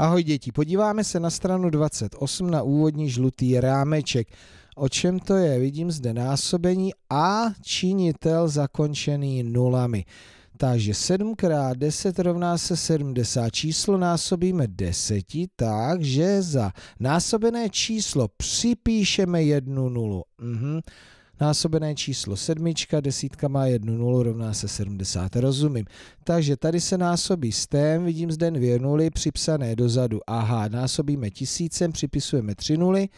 Ahoj děti, podíváme se na stranu 28 na úvodní žlutý rámeček. O čem to je? Vidím zde násobení a činitel zakončený nulami. Takže 7 x 10 rovná se 70. Číslo násobíme 10, takže za násobené číslo připíšeme jednu nulu. Mhm. Násobené číslo sedmička, desítka má jednu nulu, rovná se 70, rozumím. Takže tady se násobí s tém, vidím zde dvě nuly připsané dozadu. Aha, násobíme tisícem, připisujeme tři nuly,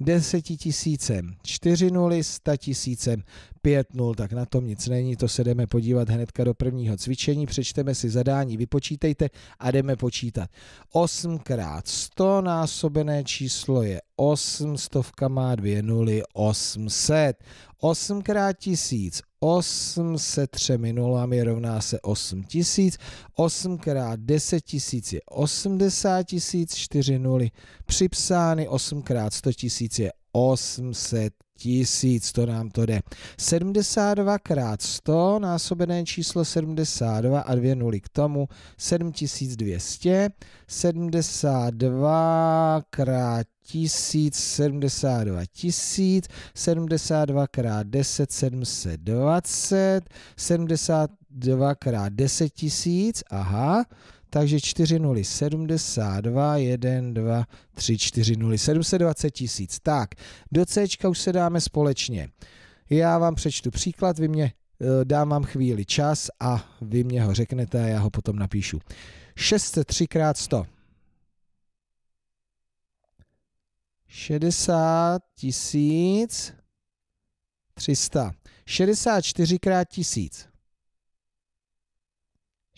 deseti tisícem čtyři nuly, sta tisícem pět nul, tak na tom nic není, to se jdeme podívat hnedka do prvního cvičení, přečteme si zadání, vypočítejte a jdeme počítat. 8 krát 100 násobené číslo je 8, stovka má dvě nuly, 800. 8 krát 1000, 8 se třemi nulami rovná se 8 tisíc, 8 krát 10 tisíc je 80 tisíc, 4 nuly připsány, 8 krát 100 tisíc je 800 tisíc, to nám to jde. 72 krát 100 násobené číslo 72 a dvě nuly k tomu 7200. 72 krát 1000, 72 tisíc, 72 krát 10, 720, 72 krát 10 tisíc, aha, takže 4 0, 72, 1, 2, 3, 4 0, 720 tisíc. Tak, do C už se dáme společně. Já vám přečtu příklad, vy mě eh, dám vám chvíli čas a vy mě ho řeknete a já ho potom napíšu. 603 x 100. 60 tisíc 300. 64 krát tisíc.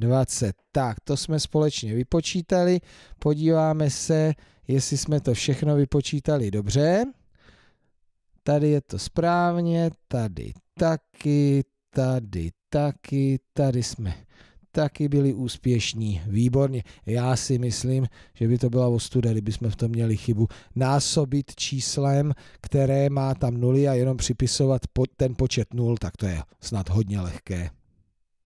20. Tak, to jsme společně vypočítali. Podíváme se, jestli jsme to všechno vypočítali dobře. Tady je to správně, tady taky, tady taky, tady jsme taky byli úspěšní. Výborně. Já si myslím, že by to byla ostuda, kdybychom v tom měli chybu. Násobit číslem, které má tam nuly a jenom připisovat ten počet nul, tak to je snad hodně lehké.